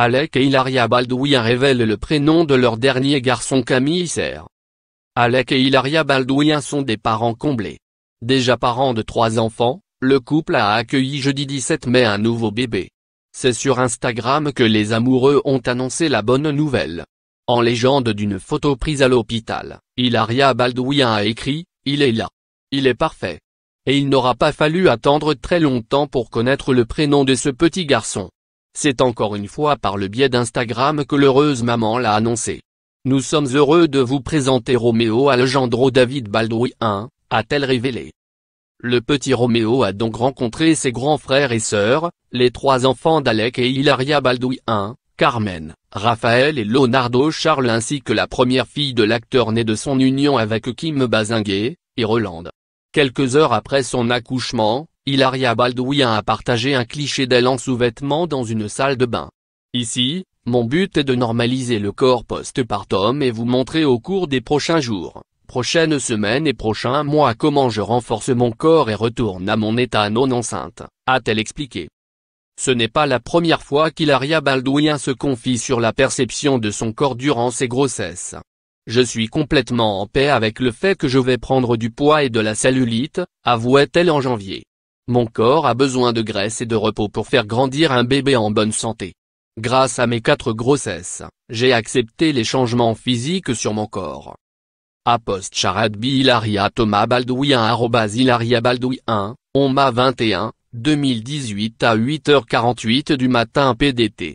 Alec et Hilaria Baldouin révèlent le prénom de leur dernier garçon Camille Serre. Alec et Hilaria Baldouin sont des parents comblés. Déjà parents de trois enfants, le couple a accueilli jeudi 17 mai un nouveau bébé. C'est sur Instagram que les amoureux ont annoncé la bonne nouvelle. En légende d'une photo prise à l'hôpital, Hilaria Baldouin a écrit, Il est là. Il est parfait. Et il n'aura pas fallu attendre très longtemps pour connaître le prénom de ce petit garçon. C'est encore une fois par le biais d'Instagram que l'heureuse maman l'a annoncé. Nous sommes heureux de vous présenter Roméo Alejandro David I, a-t-elle révélé. Le petit Roméo a donc rencontré ses grands frères et sœurs, les trois enfants d'Alec et Hilaria I, Carmen, Raphaël et Leonardo Charles ainsi que la première fille de l'acteur née de son union avec Kim et Rolande. Quelques heures après son accouchement, Hilaria Baldwin a partagé un cliché d'elle en sous-vêtements dans une salle de bain. Ici, mon but est de normaliser le corps post-partum et vous montrer au cours des prochains jours, prochaines semaines et prochains mois comment je renforce mon corps et retourne à mon état non enceinte, a-t-elle expliqué. Ce n'est pas la première fois qu'Hilaria Baldwin se confie sur la perception de son corps durant ses grossesses. Je suis complètement en paix avec le fait que je vais prendre du poids et de la cellulite, avouait-elle en janvier. Mon corps a besoin de graisse et de repos pour faire grandir un bébé en bonne santé. Grâce à mes quatre grossesses, j'ai accepté les changements physiques sur mon corps. A Charad on Hilaria Thomas Baldouin arrobas Hilaria 1 OMA 21, 2018 à 8h48 du matin PDT.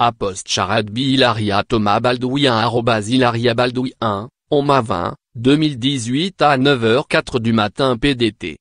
A Charad on Hilaria Thomas Baldouin arrobas Hilaria 1 20, 2018 à 9h04 du matin PDT.